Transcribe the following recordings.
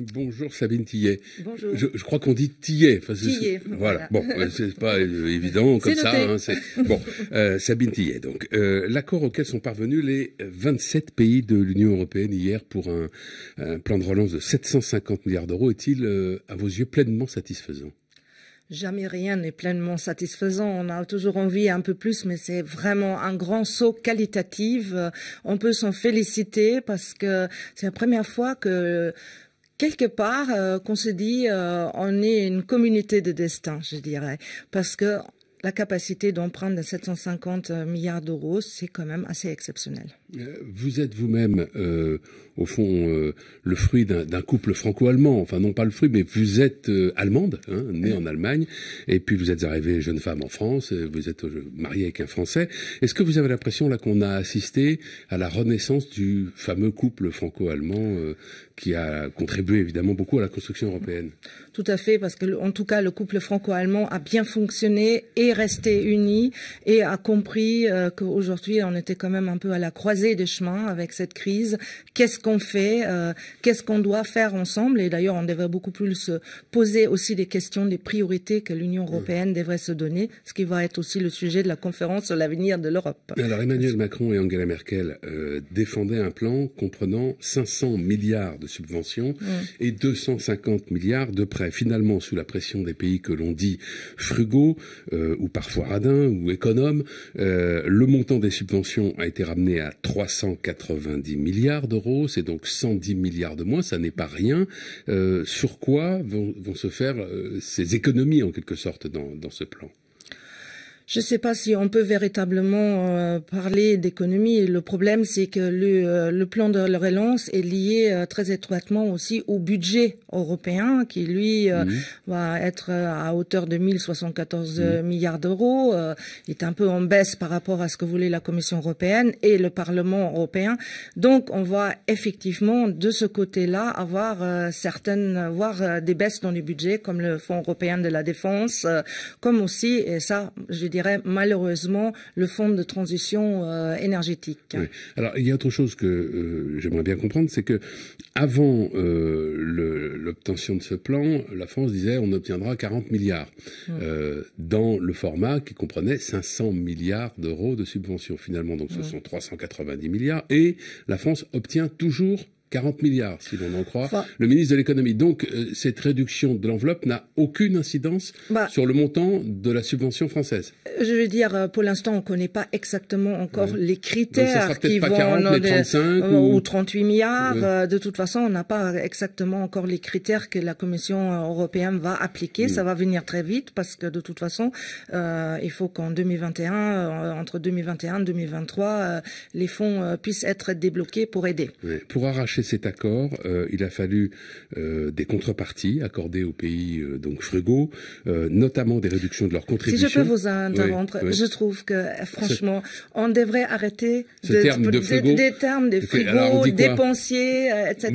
Bonjour Sabine Tillet. Je, crois qu'on dit Tillet. Voilà. bon, c'est pas euh, évident comme ça. Hein, bon, euh, Sabine Tillet. Donc, euh, l'accord auquel sont parvenus les 27 pays de l'Union européenne hier pour un, plan de relance de 750 milliards d'euros est-il, à vos yeux, pleinement satisfaisant Jamais rien n'est pleinement satisfaisant. On a toujours envie un peu plus, mais c'est vraiment un grand saut qualitatif. On peut s'en féliciter parce que c'est la première fois que quelque part euh, qu'on se dit euh, on est une communauté de destin, je dirais, parce que la capacité d'emprunter 750 euh, milliards d'euros, c'est quand même assez exceptionnel. Euh, vous êtes vous-même, euh, au fond, le fruit d'un couple franco-allemand. Enfin, non pas le fruit, mais vous êtes allemande, hein, née en Allemagne, et puis vous êtes arrivée jeune femme en France, vous êtes mariée avec un Français. Est-ce que vous avez l'impression là qu'on a assisté à la renaissance du fameux couple franco-allemand qui a contribué évidemment beaucoup à la construction européenne Tout à fait, parce qu'en tout cas, le couple franco-allemand a bien fonctionné et est resté uni et a compris euh, qu'aujourd'hui, on était quand même un peu à la croisée des chemins avec cette crise. Qu'est-ce qu'on fait euh, Qu'est-ce qu'on doit faire ensemble Et d'ailleurs, on devrait beaucoup plus se poser aussi des questions des priorités que l'Union mm. européenne devrait se donner, ce qui va être aussi le sujet de la conférence sur l'avenir de l'Europe. Alors, Emmanuel Macron et Angela Merkel euh, défendaient un plan comprenant 500 milliards de subventions mm. et 250 milliards de prêts. Finalement, sous la pression des pays que l'on dit frugaux, ou parfois radin ou économe, euh, le montant des subventions a été ramené à 390 milliards d'euros, c'est donc 110 milliards de moins, ça n'est pas rien. Euh, sur quoi vont, se faire euh, ces économies en quelque sorte dans ce plan je ne sais pas si on peut véritablement euh, parler d'économie. Le problème, c'est que le, euh, le, plan de relance est lié euh, très étroitement aussi au budget européen, qui lui va être à hauteur de 1074 milliards d'euros. Il est un peu en baisse par rapport à ce que voulait la Commission européenne et le Parlement européen. Donc, on voit effectivement de ce côté-là avoir certaines, voire des baisses dans les budgets, comme le Fonds européen de la défense, comme aussi, et ça, je dis malheureusement le fonds de transition euh, énergétique. Alors il y a autre chose que euh, j'aimerais bien comprendre, c'est que avant euh, l'obtention de ce plan, la France disait on obtiendra 40 milliards hum. dans le format qui comprenait 500 milliards d'euros de subventions. Finalement, donc ce hum. sont 390 milliards et la France obtient toujours 40 milliards, si l'on en croit, le ministre de l'économie. Donc, euh, cette réduction de l'enveloppe n'a aucune incidence bah. sur le montant de la subvention française. Je veux dire, euh, pour l'instant, on ne connaît pas exactement encore les critères qui pas vont 40, mais 35 euh, ou... 38 milliards. De toute façon, on n'a pas exactement encore les critères que la Commission européenne va appliquer. Mm. Ça va venir très vite parce que de toute façon, il faut qu'en 2021, entre 2021 et 2023, les fonds puissent être débloqués pour aider. Pour arracher cet accord, euh, il a fallu euh, des contreparties accordées aux pays euh, donc frugaux, notamment des réductions de leurs contributions. Si je peux vous interrompre, je trouve que franchement, on devrait arrêter de, des termes de frugaux, dépensiers, etc.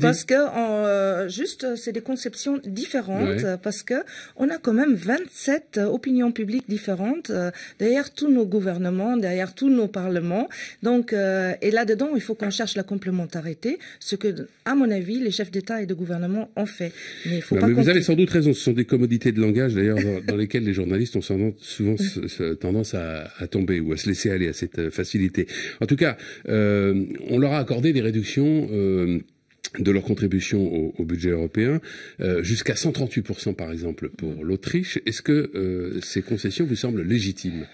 parce que juste, c'est des conceptions différentes, parce que on a quand même 27 opinions publiques différentes derrière tous nos gouvernements, derrière tous nos parlements. Donc, et là-dedans, il faut qu'on cherche la complémentarité ce que, à mon avis, les chefs d'État et de gouvernement ont fait. Mais vous avez sans doute raison, ce sont des commodités de langage d'ailleurs dans, lesquelles les journalistes ont souvent tendance à, tomber ou à se laisser aller à cette euh, facilité. En tout cas, euh, on leur a accordé des réductions. Euh, de leur contribution au, budget européen, jusqu'à 138% par exemple pour mm. l'Autriche. Est-ce que ces concessions vous semblent légitimes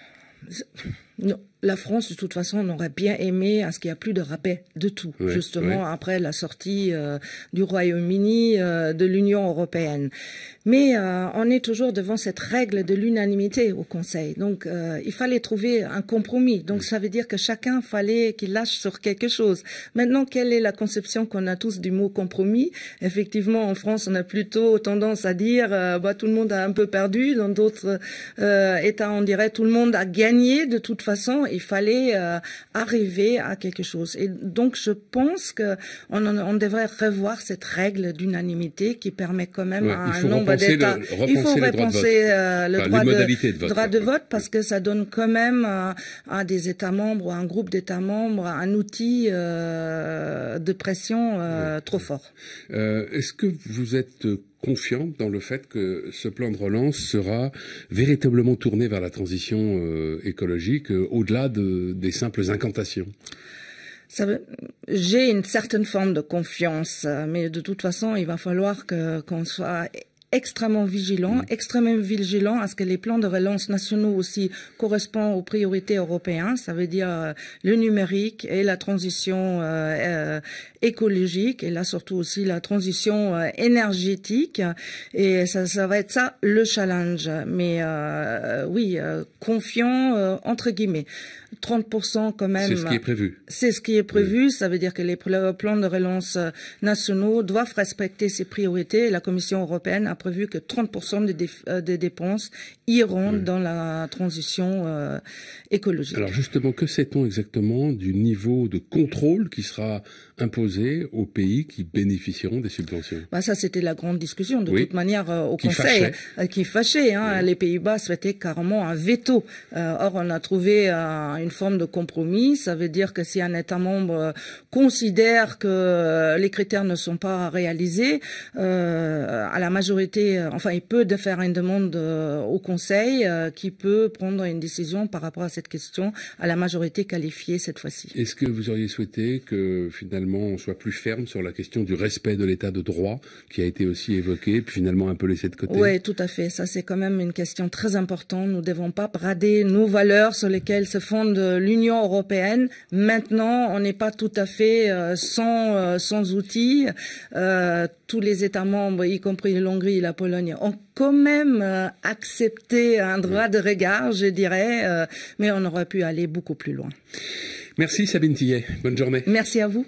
la France, de toute façon, n'aurait bien aimé à ce qu'il n'y a plus de rappel de tout, justement après la sortie euh, du Royaume-Uni euh, de l'Union européenne. Mais euh, on est toujours devant cette règle de l'unanimité au Conseil. Donc, il fallait trouver un compromis. Donc, ça veut dire que chacun fallait qu'il lâche sur quelque chose. Maintenant, quelle est la conception qu'on a tous du mot compromis Effectivement, en France, on a plutôt tendance à dire bah, tout le monde a un peu perdu. Dans d'autres États, on dirait tout le monde a gagné de toute façon, il fallait euh, arriver à quelque chose. Et donc, je pense que on, on devrait revoir cette règle d'unanimité qui permet quand même à un nombre d'États. Il faut repenser le droit, de, euh, vote, droit de vote parce mm. que ça donne quand même euh, à des États membres ou à un groupe d'États membres un outil de pression trop fort. Est-ce que vous êtes confiant dans le fait que ce plan de relance sera véritablement tourné vers la transition euh, écologique, euh, au-delà de, des simples incantations j'ai une certaine forme de confiance, euh, mais de toute façon, il va falloir qu'on soit extrêmement vigilant, mm. extrêmement vigilant à ce que les plans de relance nationaux aussi correspondent aux priorités européennes, ça veut dire euh, le numérique et la transition euh, euh, écologique et là surtout aussi la transition énergétique et ça, ça, va être ça le challenge. Mais oui, confiant entre guillemets. 30% quand même. C'est ce qui est prévu. C'est ce qui est prévu. Ça veut dire que les euh, plans de relance euh, nationaux doivent respecter ces priorités. La Commission européenne a prévu que 30% euh, des, dépenses iront dans la transition écologique. Alors justement, que sait-on exactement du niveau de contrôle qui sera imposé aux pays qui bénéficieront des subventions bah Ça, c'était la grande discussion de toute manière au Conseil, qui fâchait. Hein. les Pays-Bas souhaitaient carrément un veto. or, on a trouvé une forme de compromis. Ça veut dire que si un État membre euh, considère que euh, les critères ne sont pas réalisés, euh, à la majorité, enfin, il peut faire une demande au Conseil qui peut prendre une décision par rapport à cette question à la majorité qualifiée cette fois-ci. Est-ce que vous auriez souhaité que finalement on soit plus ferme sur la question du respect de l'État de droit qui a été aussi évoqué, puis finalement un peu laissé de côté Oui, tout à fait. Ça, c'est quand même une question très importante. Nous ne devons pas brader nos valeurs sur lesquelles se fondent l'Union européenne. Maintenant, on n'est pas tout à fait euh, sans, euh, sans outils. Euh, tous les États membres, y compris l'Hongrie et la Pologne, ont quand même accepté un droit de regard, je dirais, mais on aurait pu aller beaucoup plus loin. Merci Sabine Tillet. Bonne journée. Merci à vous.